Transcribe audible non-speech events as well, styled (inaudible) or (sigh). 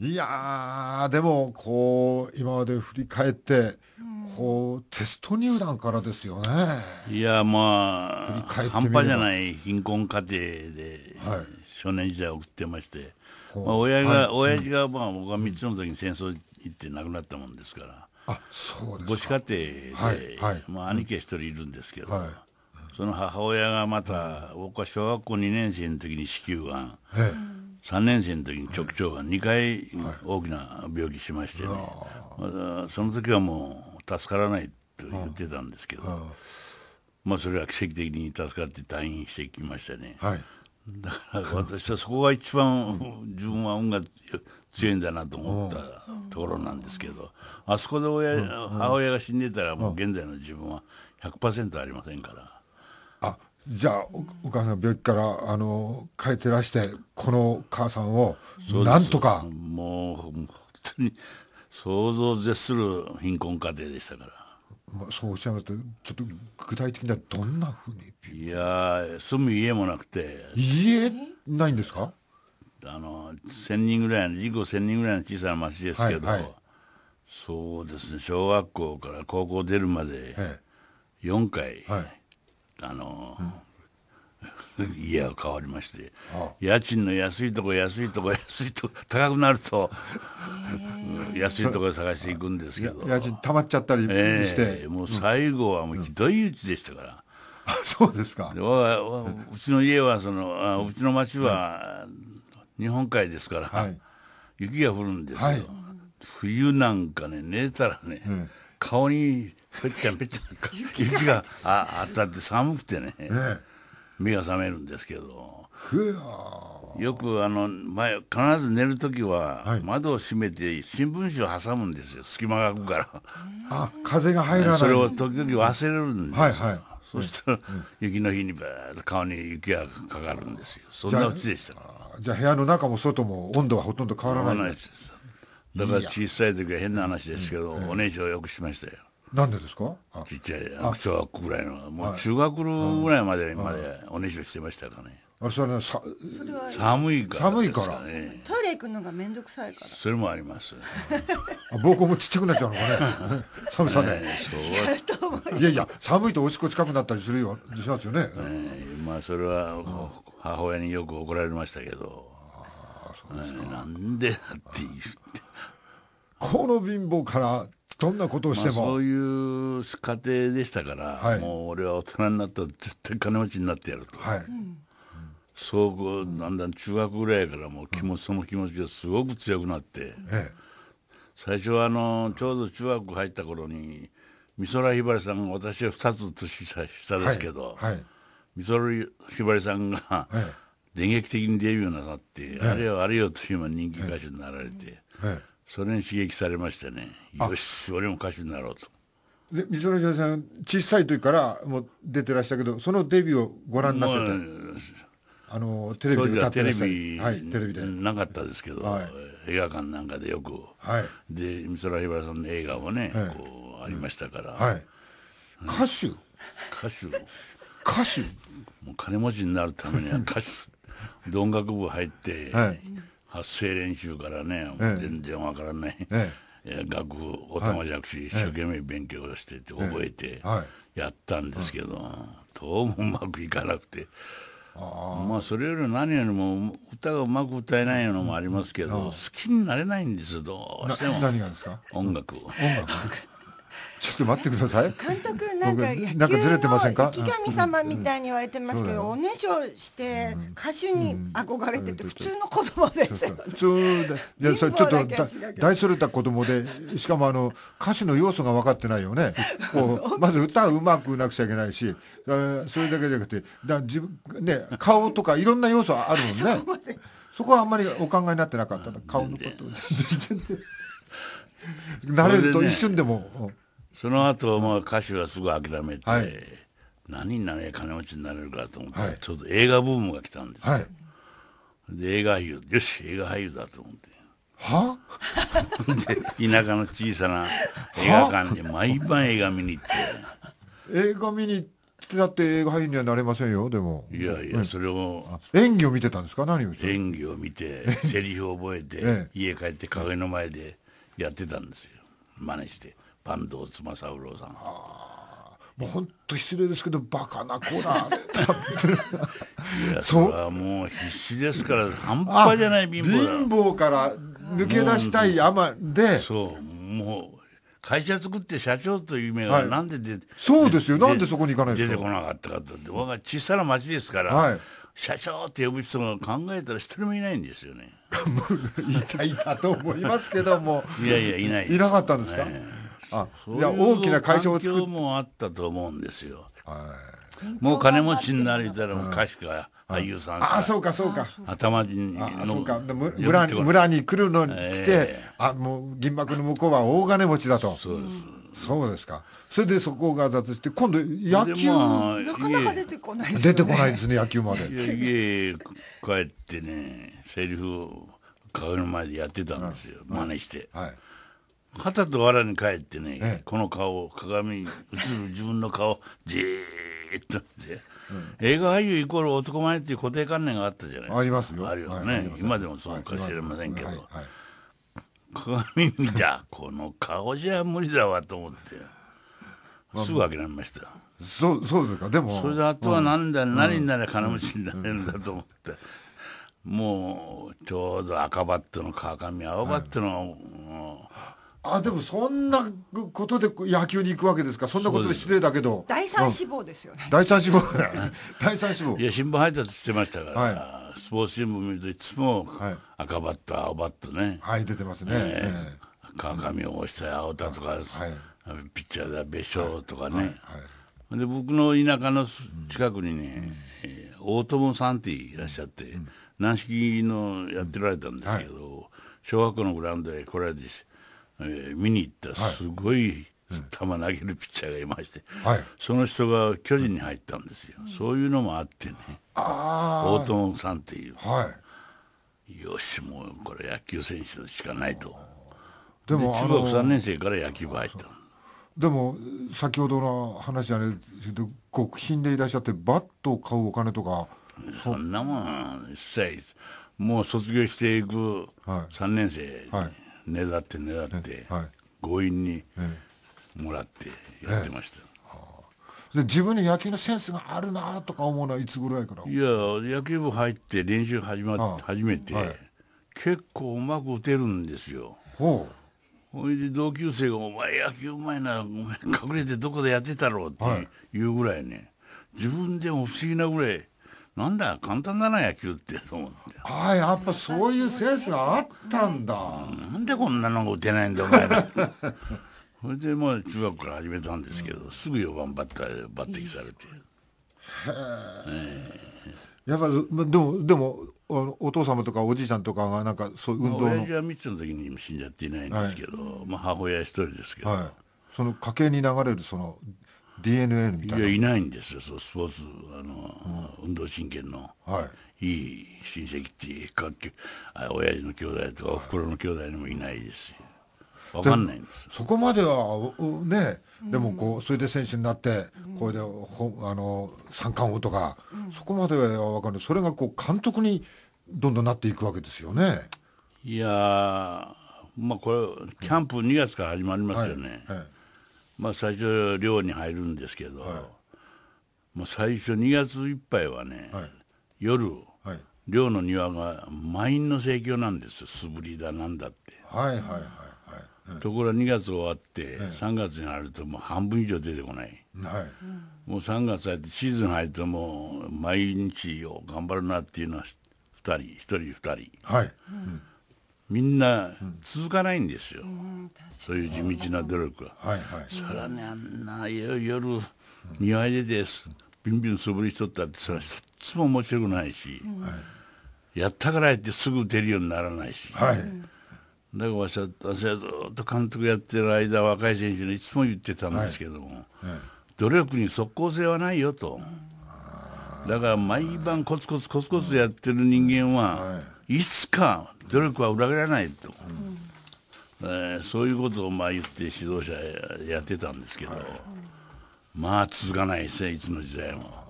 いやーでもこう今まで振り返って、うん、こうテスト入団からですよねいやまあ半端じゃない貧困家庭で少年時代を送ってまして、まあ、親が、はい、親父がまあ僕は3つの時に戦争行って亡くなったもんですから、うん、あそうです母子家庭で、はい、まあ、兄貴一人いるんですけど、うん、その母親がまた、僕は小学校2年生の時に子宮がん。ええ3年生の時に直腸が2回大きな病気しましてね、はい、その時はもう助からないと言ってたんですけど、まあそれは奇跡的に助かって退院してきましたね、はい、だから私はそこが一番 (laughs) 自分は音楽強いんだなと思ったところなんですけどあそこで親母親が死んでたらもう現在の自分は100%ありませんから。あじゃあお母さん病気からあの帰ってらしてこの母さんをなんとかもう本当に想像を絶する貧困家庭でしたから、まあ、そうおっしゃいますとちょっと具体的にはどんなふうにいや住む家もなくて家ないんですかあの1,000人ぐらいの事故1,000人ぐらいの小さな町ですけど、はいはい、そうですね小学校から高校出るまで4回、はい、あの、うん (laughs) 家が変わりまして家賃の安いとこ安いとこ (laughs) 安いとこ高くなると (laughs) 安いとこ探していくんですけど家賃たまっちゃったりして、えー、もう最後はもうひどいうちでしたから。うん、そうですかうちの家はそのあうちの町は日本海ですから、はい、雪が降るんですよ、はい、冬なんかね寝たらね、うん、顔にぺっちゃんぺっちゃん雪がああたって寒くてね、えー目が覚めるんですけどよくあの前必ず寝る時は窓を閉めて新聞紙を挟むんですよ隙間が空くからあ風が入らないそれを時々忘れるんですよ、はいはい、そしたら、雪の日にバーッと顔に雪がかかるんですよそんなうちでしたじゃあ部屋の中も外も温度はほとんど変わらないですだから小さい時は変な話ですけど、おねしょをよくしましたよなんでですかちっちゃい小学校ぐらいのもう中学ぐらいまでまでおねしょしてましたかねあそれはさ寒いから、寒いから、トイレ行くのが面倒くさいからそれもあります (laughs) 膀胱もちっちゃくなっちゃうのかね (laughs) 寒さで、ね、いやいや寒いとおしっこ近くなったりするよしますよね、ね、まあそれは、母親によく怒られましたけどあそうですか、なんでだって言ってこの貧乏からどんなことをしても、まあ、そういう家庭でしたから、はい、もう俺は大人になったら絶対金持ちになってやると、はい、そうこうだんだん中学ぐらいからもう気持ち、その気持ちがすごく強くなって、ええ、最初はあのちょうど中学入った頃に美空ひばりさんが私は2つ年下ですけど、はいはい、美空ひばりさんが、電撃的にデビューなさって、あれよあれよという人気歌手になられて。それに刺激されましてねよし俺も歌手になろうと。で美空ひばりさん小さい時からもう出てらしたけどそのデビューをご覧になっててあのテレビで歌ってらしたりはい、テレビでなかったですけど、はい、映画館なんかでよく、はい、で美空ひばりさんの映画もね、はい、こうありましたから、はい歌手歌手歌手もう金持ちになるためには歌手 (laughs) 音楽部入って、はい発声練習からね、全然わからない、ええ、楽譜おたまじゃくし、一生懸命勉強してて覚えてやったんですけど、どうもうまくいかなくて。あまあそれより何よりも歌がうまく歌えないのもありますけど、好きになれないんですどうしても音楽音楽ちょっと待ってください。監督なんか野球の生神様みたいに言われてますけど、うん、おねしょして歌手に憧れてて普通の子供ですよ、ね、普通でいやそれちょっと大それた子供でしかもあの歌手の要素が分かってないよね。こう (laughs) まず歌うまくなくちゃいけないし、それだけじゃなくてだ自分ね顔とかいろんな要素あるもんね。そこはあんまりお考えになってなかったの顔のこと。(laughs) 慣れると一瞬でも。その後、まあ歌手はすぐ諦めて、はい、何になれ金持ちになれるかと思って、はい、ちょっと映画ブームが来たんですよ、はい、で映画俳優よし映画俳優だと思っては (laughs) で田舎の小さな映画館で毎晩映画見に行って映画見に来ってだって映画俳優にはなれませんよでもいやいや、それを演技を見てたんですか何を演技を見てセリフを覚えて、ええ、家帰って鏡の前でやってたんですよ真似して。坂東妻三郎さん。もう本当失礼ですけどバカな子だいや (laughs) それはもう必死ですから半端じゃない貧乏貧乏から抜け出したい山でそうもう会社作って社長という夢がなんで出、はい、そうですよなんでそこに行かない出てこなかったかって我が小さな町ですから、はい、社長って呼ぶ人が考えたら一人もいないんですよね (laughs) いたいたと思いますけども (laughs) いやいやいないいなかったんですか、ねあじゃあ大きな会社を作るもあったと思うんですよ、はい、もう金持ちになりたら歌手か俳優さんあそうかそうか頭にあそうか村に村に来るのに来て、あもう銀幕の向こうは大金持ちだとそうですそうですかそれでそこが脱して今度野球、なかなか出てこない出てこないですね野球まで家帰ってねセリフを鏡の前でやってたんですよ真似して、はい肌と藁に帰ってね、ええ、この顔鏡に映る自分の顔じーっと見て、うん、映画俳優イコール男前っていう固定観念があったじゃないですかありますよあるよね、はい、今でもそうかもしれませんけど、はいはい、鏡見たこの顔じゃ無理だわと思ってすぐ諦めましたそうそうですかでもそれであとは何だ、うん、何になら金持ちになれるんだと思って、もうちょうど赤バットの鏡青バットのあでもそんなことで野球に行くわけですかそんなことで失礼だけど第三志望ですよね、第三志望 (laughs) 第三志望いや新聞配達してましたから、はい、スポーツ新聞見るといつも、赤バッター青バットねはい出てますね、えー、川上たい青田とか、はい、ピッチャーだ別所とかね、はいはいで僕の田舎の近くにね、うん大友さんっていらっしゃって、うん、軟式のやってられたんですけど、はい、小学校のグラウンドへ来られてえー、見に行ったすごい球投げるピッチャーがいまして、はい、その人が巨人に入ったんですよ、うん、そういうのもあってね大友さんっていう、はい、よしもうこれ野球選手しかないとでも中学3年生から野球部入ったでも先ほどの話じゃね極貧でいらっしゃってバットを買うお金とかそんなもん一切もう卒業していく3年生、はい、はいねだってねだって、はい、強引にもらってやってました、で自分に野球のセンスがあるなとか思うのはいつぐらいからいや野球部入って練習始まっ始めて、はい、結構うまく打てるんですよほいで同級生が「お前野球うまいな隠れてどこでやってたろう」っていうぐらいね、はい、自分でも不思議なぐらいなんだ簡単だな野球ってと思ってああやっぱそういうセンスがあったんだ、なんでこんなのが打てないんだお前らそれでまあ中学から始めたんですけど、すぐ4番バッター抜擢されてへえやっぱでもでもお父様とかおじいちゃんとかがなんかそういう運動の親父は3つの時に死んじゃっていないんですけど、はい、まあ母親一人ですけど、はい、その家系に流れるその DNA みたいないやいないんですよそうスポーツあの、うん、運動神経の、はい、いい親戚っていうか親父の兄弟とかおふくろの兄弟にもいないですしかんないんですそこまではねでもこうそれで選手になってこれでほあの三冠王とか、うん、そこまでは分かんないそれがこう監督にどんどんなっていくわけですよね。いやまあこれキャンプ2月から始まりますよね。はいはいまあ、最初寮に入るんですけど、はい、最初2月いっぱいはね、はい、夜、はい、寮の庭が満員の盛況なんです素振りだなんだって。はいはいはいはい、ところが2月終わって、は3月になるともう半分以上出てこない、はい、もう3月入ってシーズン入るともう毎日よ頑張るなっていうのは2人1人2人、はい、うんみんな続かないんですよ、うん、そういう地道な努力は、はいはい、それはねあんな夜庭でです、ビンビン素振りしとったってそれは一つも面白くないし、うん、やったからやってすぐ打てるようにならないし、はい、だから私ははずっと監督やってる間若い選手にいつも言ってたんですけども、はいはい、努力に即効性はないよと、だから毎晩コツコツコツコツやってる人間は、いつか努力は裏切らないと、うん、えー、そういうことをまあ言って指導者やってたんですけど、はい、まあ続かないですねいつの時代も。